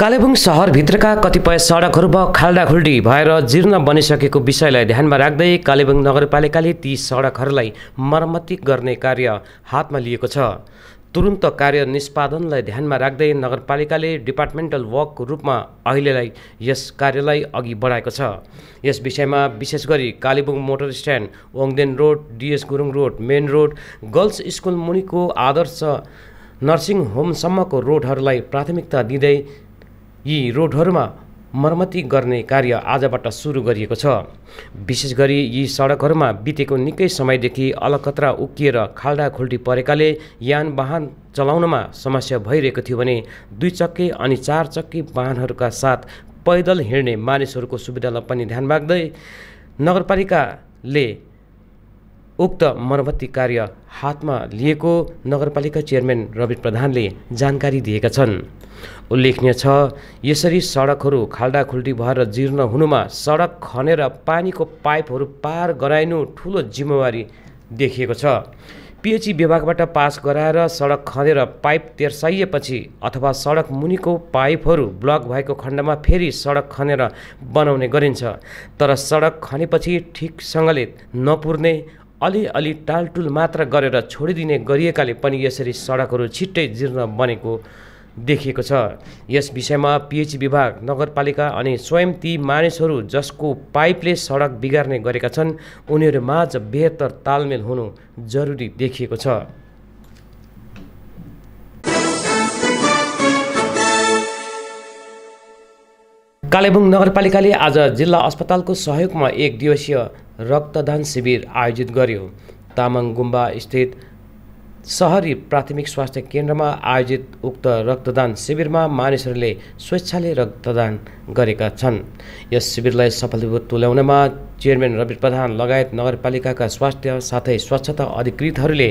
कालेबुङ सहरभित्रका कतिपय सडकहरूमा खाल्डाखुल्डी भएर जीर्ण बनिसकेको विषयलाई ध्यानमा राख्दै कालेबुङ नगरपालिकाले ती सडकहरूलाई मरम्मति गर्ने कार्य हातमा लिएको छ तुरुन्त कार्य निष्पादनलाई ध्यानमा राख्दै नगरपालिकाले डिपार्टमेन्टल वर्कको रूपमा अहिलेलाई यस कार्यलाई अघि बढाएको छ यस विषयमा विशेष गरी Kalimpong motor stand Ongden road D S Gurung road main road girls school मुनिको आदर्श नर्सिङ होमसम्मको रोडहरूलाई प्राथमिकता दिँदै यी रोडहरूमा मर्मती गर्ने कार्य आजबाट सुरु गरिएको छ विशेष गरी यी सडकहरूमा बितेको निकै समयदेखि अलकत्रा उक्किएर खाल्डाखुल्टी परेकाले यान वाहन चलाउनमा समस्या भइरहेको थियो भने दुई चक्के अनि चार चक्के वाहनहरूका साथ पैदल हिँड्ने मानिसहरूको सुविधालाई पनि ध्यान राख्दै नगरपालिकाले उक्त मर्मती कार्य हातमा लिएको नगरपालिका चेयरम्यान रवि प्रधानले जानकारी दिएका छन् उल्लेखनीय छ यसरी सडकहरू खाल्डाखुल्टी भएर जीर्ण हुनुमा सडक खनेर पानीको पाइपहरू पार गराइनु ठुलो जिम्मेवारी देखिएको छ पिएचई e विभागबाट पास गराएर सडक खनेर पाइप तेर्साइएपछि अथवा सडक मुनिको पाइपहरू ब्लक भएको खण्डमा फेरि सडक खनेर बनाउने गरिन्छ तर सडक खनेपछि ठिकसँगले नपुर्ने अलिअलि टालटुल मात्र गरेर छोडिदिने गरिएकाले पनि यसरी सडकहरू छिट्टै जीर्ण बनेको देखिएको छ यस विषयमा पिएच विभाग नगरपालिका अनि स्वयं ती मानिसहरू जसको पाइपले सडक बिगार्ने गरेका छन् उनीहरू माझ बेहतर तालमेल हुनु जरुरी देखिएको छ कालेबुङ नगरपालिकाले आज जिल्ला अस्पतालको सहयोगमा एक दिवसीय रक्तदान शिविर आयोजित गर्यो तामाङ गुम्बा स्थित सहरी प्राथमिक स्वास्थ्य केन्द्रमा आयोजित उक्त रक्तदान शिविरमा मानिसहरूले स्वेच्छाले रक्तदान गरेका छन् यस शिविरलाई सफल तुल्याउनमा चेयरम्यान रवि प्रधान लगायत नगरपालिकाका स्वास्थ्य साथै स्वच्छता अधिकृतहरूले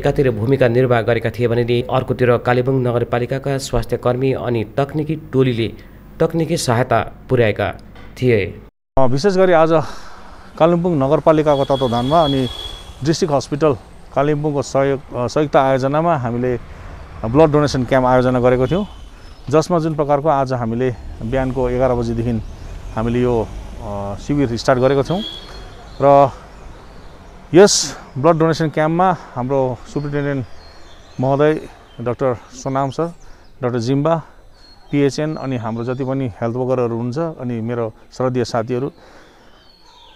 एकातिर भूमिका निर्वाह गरेका थिए भने अर्कोतिर कालेबुङ नगरपालिकाका स्वास्थ्य कर्मी अनि तक्निकी टोलीले तक्निकी सहायता पुर्याएका थिए विशेष गरी आज कालिम्पोङ नगरपालिकाको तत्त्वधानमा अनि डिस्ट्रिक्ट हस्पिटल कालिम्पोङको सहयोग संयुक्त आयोजनामा हामीले ब्लड डोनेसन क्याम्प आयोजना गरेको थियौँ जसमा जुन प्रकारको आज हामीले बिहानको एघार बजीदेखि हामीले यो शिविर स्टार्ट गरेको थियौँ र यस ब्लड डोनेसन क्याम्पमा हाम्रो सुप्रिन्टेन्डेन्ट महोदय doctor Sonam sir doctor Jimba पिएचएन अनि हाम्रो जति पनि हेल्थ वर्करहरू हुन्छ अनि मेरो श्रद्धीय साथीहरू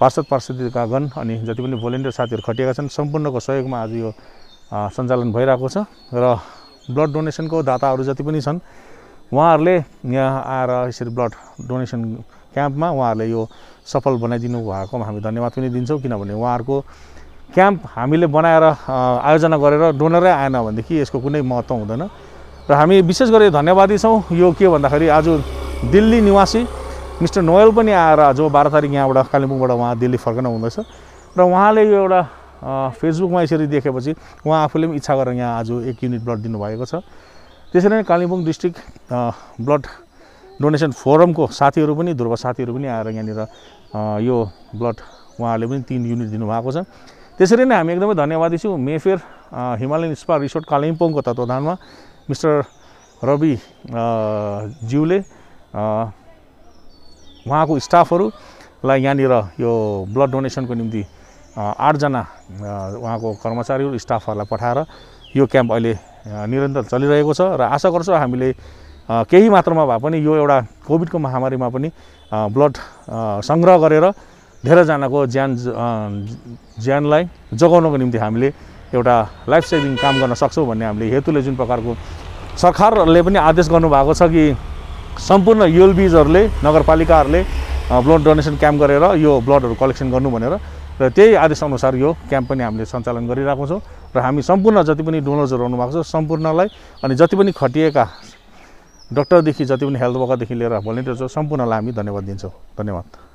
पार्षद पार्षदकागण अनि जति पनि भोलिन्टियर साथीहरू खटिएका छन् सम्पूर्णको सहयोगमा आज यो सञ्चालन भइरहेको छ र ब्लड डोनेसनको दाताहरू जति पनि छन् उहाँहरूले यहाँ आएर यसरी ब्लड डोनेसन क्याम्पमा उहाँहरूले यो सफल बनाइदिनु भएकोमा हामी धन्यवाद पनि दिन्छौँ किनभने उहाँहरूको क्याम्प हामीले बनाएर आयोजना गरेर डोनरै आएन भनेदेखि यसको कुनै महत्त्व हुँदैन र हामी विशेष गरी धन्यवादी छौँ यो के भन्दाखेरि आज दिल्ली निवासी मिस्टर नोयल पनि आएर आज बाह्र तारिक यहाँबाट कालिम्पोङबाट उहाँ दिल्ली फर्कन हुँदैछ र उहाँले यो एउटा फेसबुकमा यसरी देखेपछि उहाँ आफूले पनि इच्छा गरेर यहाँ आज एक युनिट ब्लड दिनुभएको छ त्यसरी नै कालिम्पोङ डिस्ट्रिक्ट ब्लड डोनेसन फोरमको साथीहरू पनि ध्रुव साथीहरू पनि आएर यहाँनिर यो ब्लड उहाँहरूले पनि तिन युनिट दिनुभएको छ त्यसरी नै हामी एकदमै धन्यवादी छौँ मेफेयर हिमालयन स्पा रिसोर्ट कालिम्पोङको तत्त्वावधानमा मिस्टर रवि ज्यूले उहाँको स्टाफहरूलाई यहाँनिर यो ब्लड डोनेसनको निम्ति आठजना उहाँको कर्मचारीहरू स्टाफहरूलाई पठाएर यो क्याम्प अहिले निरन्तर चलिरहेको छ र आशा गर्छु हामीले केही मात्रामा भए पनि यो एउटा कोभिडको महामारीमा पनि ब्लड सङ्ग्रह गरेर धेरैजनाको ज्यान ज्यानलाई जोगाउनको निम्ति हामीले एउटा लाइफ सेभिङ काम गर्न सक्छौँ भन्ने हामीले हेतुले जुन प्रकारको सरकारले पनि आदेश गर्नुभएको छ कि सम्पूर्ण युएलबिजहरूले नगरपालिकाहरूले ब्लड डोनेसन क्याम्प गरेर यो ब्लडहरू कलेक्सन गर्नु भनेर र त्यही आदेशअनुसार यो क्याम्प पनि हामीले सञ्चालन गरिरहेको छौँ र हामी सम्पूर्ण जति पनि डोनर्सहरू आउनुभएको छ सम्पूर्णलाई अनि जति पनि खटिएका डक्टरदेखि जति पनि हेल्थ वर्करदेखि लिएर छ सम्पूर्णलाई हामी धन्यवाद दिन्छौँ धन्यवाद